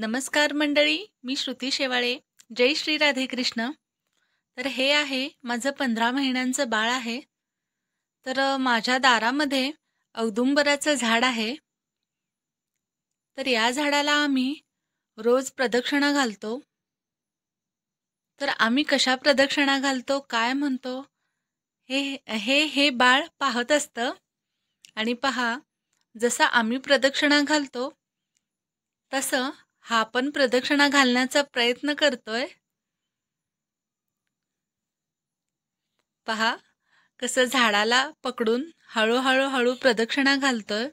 नमस्कार मंडळी मी श्रुती शेवाळे जय श्री राधे कृष्ण तर हे आहे माझं पंधरा महिन्यांचं बाळ आहे तर माझ्या दारामध्ये औदुंबराचं झाड आहे तर या झाडाला आम्ही रोज प्रदक्षिणा घालतो तर आम्ही कशा प्रदक्षिणा घालतो काय म्हणतो हे हे हे बाळ पाहत असतं आणि पहा जसं आम्ही प्रदक्षिणा घालतो तसं हा पण प्रदक्षिणा घालण्याचा प्रयत्न करतोय पहा कसं झाडाला पकडून हळूहळू हळू प्रदक्षिणा घालतोय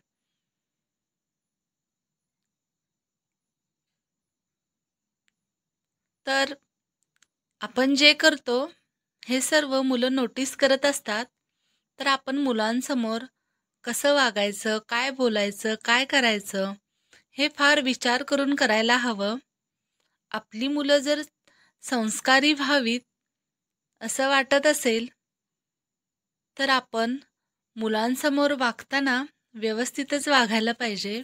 तर आपण जे करतो हे सर्व मुलं नोटीस करत असतात तर आपण मुलांसमोर कसं वागायचं काय बोलायचं काय करायचं हे फार विचार करून करायला हवं आपली मुलं जर संस्कारी व्हावीत असं वाटत असेल तर आपण मुलांसमोर वागताना व्यवस्थितच वागायला पाहिजे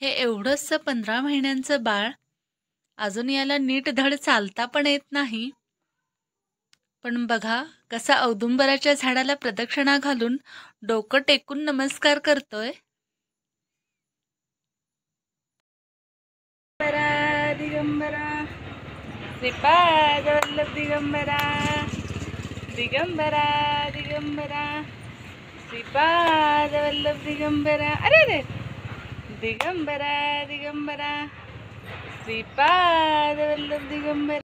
हे एवढंच पंधरा महिन्यांचं बाळ अजून याला नीट धड चालता पण येत नाही पण बघा कसा औदुंबराच्या झाडाला प्रदक्षिणा घालून डोकं टेकून नमस्कार करतोय Si pa' te vallo digambara, digambara, digambara. Si pa' Gambara, vallo digambara, arre arre, digambara, digambara. Si pa' te vallo